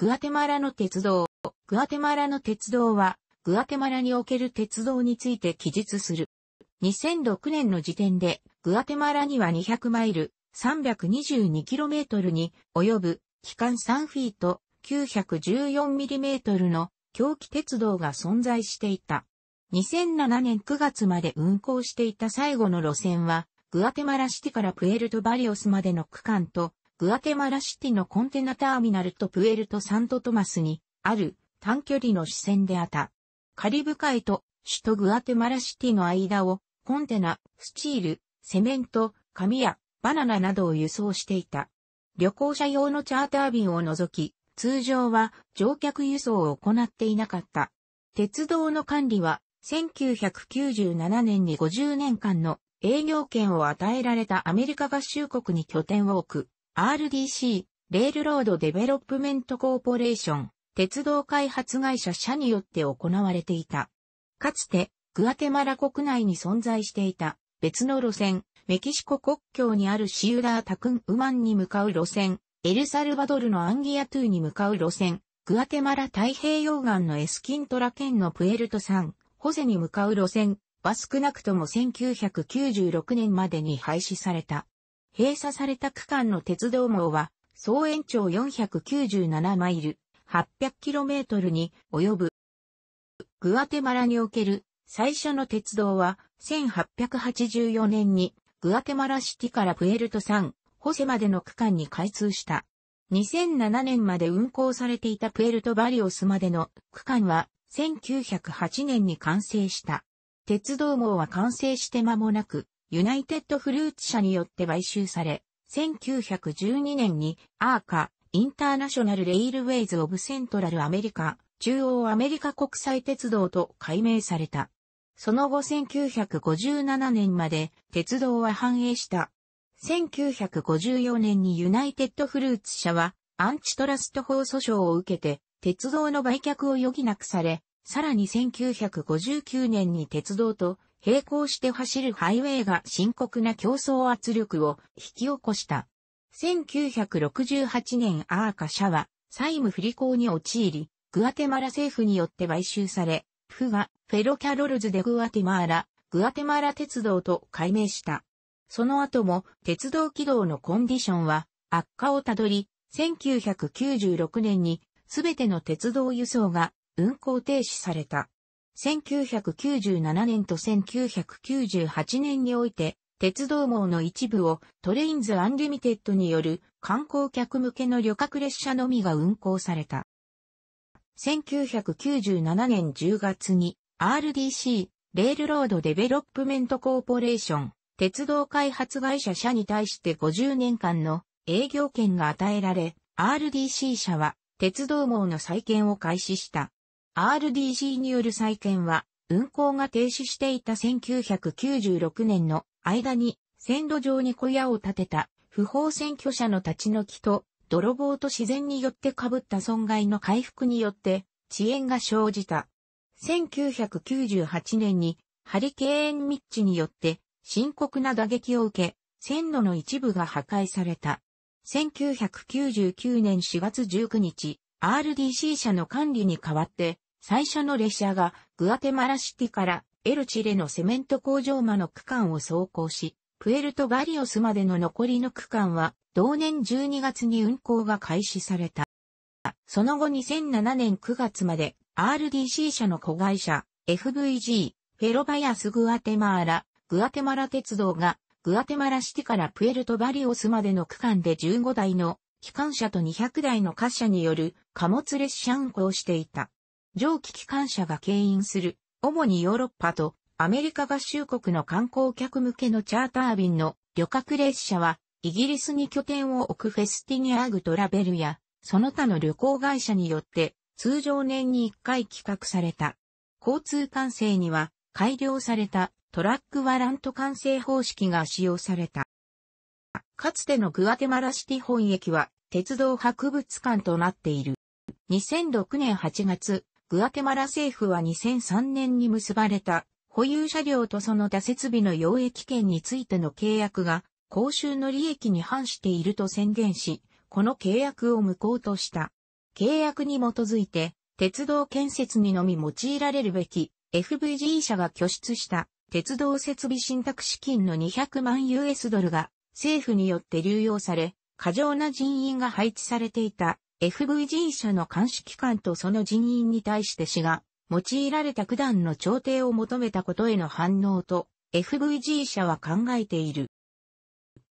グアテマラの鉄道。グアテマラの鉄道は、グアテマラにおける鉄道について記述する。2006年の時点で、グアテマラには200マイル、322km に及ぶ、期間3フィート、914mm の狂気鉄道が存在していた。2007年9月まで運行していた最後の路線は、グアテマラシティからプエルトバリオスまでの区間と、グアテマラシティのコンテナターミナルとプエルト・サントトマスにある短距離の支線であった。カリブ海と首都グアテマラシティの間をコンテナ、スチール、セメント、紙やバナナなどを輸送していた。旅行者用のチャーター便を除き、通常は乗客輸送を行っていなかった。鉄道の管理は1997年に50年間の営業権を与えられたアメリカ合衆国に拠点を置く RDC、レールロードデベロップメントコーポレーション、鉄道開発会社社によって行われていた。かつて、グアテマラ国内に存在していた別の路線、メキシコ国境にあるシウダータクンウマンに向かう路線、エルサルバドルのアンギアトゥに向かう路線、グアテマラ太平洋岸のエスキントラ県のプエルトサン、ホゼに向かう路線は少なくとも1996年までに廃止された。閉鎖された区間の鉄道網は、総延長497マイル、800km に及ぶ。グアテマラにおける最初の鉄道は、1884年にグアテマラシティからプエルトサン、ホセまでの区間に開通した。2007年まで運行されていたプエルトバリオスまでの区間は1908年に完成した。鉄道網は完成して間もなく、ユナイテッドフルーツ社によって買収され、1912年にアーカ、インターナショナルレイルウェイズ・オブ・セントラル・アメリカ、中央アメリカ国際鉄道と改名された。その後1957年まで鉄道は繁栄した。1954年にユナイテッドフルーツ社はアンチトラスト法訴訟を受けて鉄道の売却を余儀なくされ、さらに1959年に鉄道と並行して走るハイウェイが深刻な競争圧力を引き起こした。1968年アーカ社は債務不履行に陥り、グアテマラ政府によって買収され、府がフェロキャロルズでグアテマーラ、グアテマラ鉄道と改名した。その後も鉄道軌道のコンディションは悪化をたどり、1996年にすべての鉄道輸送が運行停止された。1997年と1998年において、鉄道網の一部をトレインズ・アンリミテッドによる観光客向けの旅客列車のみが運行された。1997年10月に RDC、レールロードデベロップメントコーポレーション、鉄道開発会社社に対して50年間の営業権が与えられ、RDC 社は鉄道網の再建を開始した。RDC による再建は、運行が停止していた1996年の間に、線路上に小屋を建てた不法占拠者の立ち退きと、泥棒と自然によって被った損害の回復によって、遅延が生じた。1998年に、ハリケーンミッチによって、深刻な打撃を受け、線路の一部が破壊された。1999年4月19日、RDC 社の管理に代わって、最初の列車がグアテマラシティからエルチレのセメント工場間の区間を走行し、プエルトバリオスまでの残りの区間は、同年12月に運行が開始された。その後2007年9月まで RDC 社の子会社 FVG フェロバヤスグアテマーラグアテマラ鉄道がグアテマラシティからプエルトバリオスまでの区間で15台の機関車と200台の貨車による貨物列車運行していた。蒸気機関車が牽引する、主にヨーロッパとアメリカ合衆国の観光客向けのチャーター便の旅客列車は、イギリスに拠点を置くフェスティニアーグトラベルや、その他の旅行会社によって、通常年に1回企画された。交通管制には、改良されたトラックワラント管制方式が使用された。かつてのグアテマラシティ本駅は鉄道博物館となっている。2006年8月、グアテマラ政府は2003年に結ばれた保有車両とその他設備の溶益権についての契約が公衆の利益に反していると宣言し、この契約を無効とした。契約に基づいて、鉄道建設にのみ用いられるべき FVG 社が拠出した鉄道設備信託資金の200万 US ドルが政府によって流用され、過剰な人員が配置されていた FVG 社の監視機関とその人員に対して市が用いられた九段の調停を求めたことへの反応と FVG 社は考えている。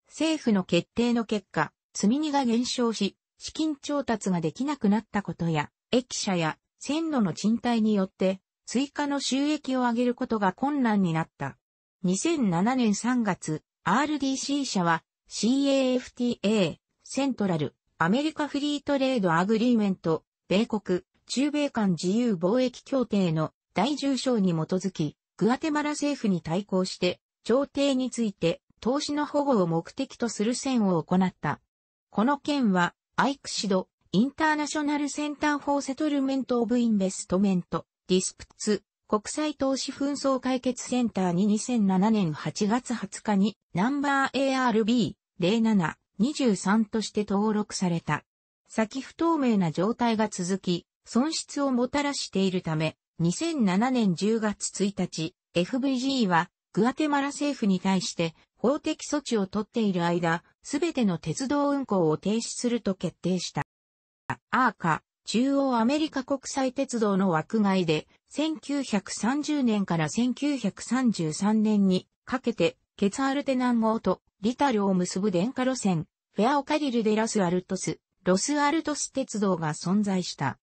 政府の決定の結果、積み荷が減少し、資金調達ができなくなったことや、駅舎や線路の賃貸によって、追加の収益を上げることが困難になった。2007年3月、RDC 社は CAFTA、セントラル、アメリカフリートレードアグリーメント、米国、中米間自由貿易協定の第重賞に基づき、グアテマラ政府に対抗して、調停について投資の保護を目的とする線を行った。この件は、アイクシド、インターナショナルセンターフォーセトルメントオブインベストメント、ディスプツ、国際投資紛争解決センターに2007年8月20日にナンバー ARB0723 として登録された。先不透明な状態が続き、損失をもたらしているため、2007年10月1日、FVG はグアテマラ政府に対して法的措置を取っている間、すべての鉄道運行を停止すると決定した。アーカ、中央アメリカ国際鉄道の枠外で、1930年から1933年にかけて、ケツアルテ南号とリタルを結ぶ電化路線、フェアオカリルデラスアルトス、ロスアルトス鉄道が存在した。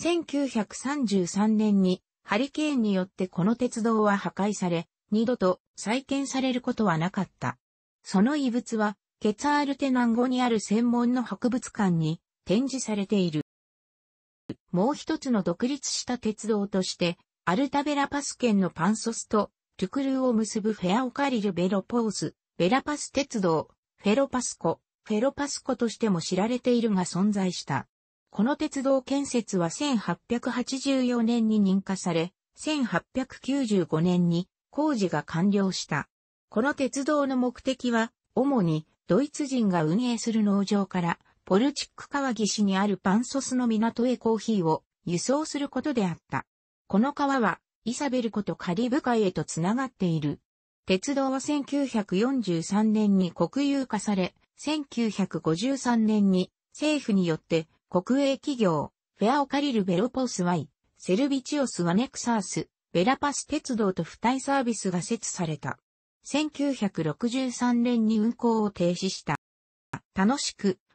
1933年にハリケーンによってこの鉄道は破壊され、二度と再建されることはなかった。その遺物は、ケツアルテ南号にある専門の博物館に展示されている。もう一つの独立した鉄道として、アルタベラパス県のパンソスと、トゥクルーを結ぶフェアオカリル・ベロポーズ、ベラパス鉄道、フェロパスコ、フェロパスコとしても知られているが存在した。この鉄道建設は1884年に認可され、1895年に工事が完了した。この鉄道の目的は、主にドイツ人が運営する農場からポルチック川岸にあるパンソスの港へコーヒーを輸送することであった。この川は、イサベルことカリブ海へとつながっている。鉄道は1943年に国有化され、1953年に政府によって国営企業、フェアオカリルベロポスワイ、セルビチオスワネクサース、ベラパス鉄道と付帯サービスが設された。1963年に運行を停止した。楽しく、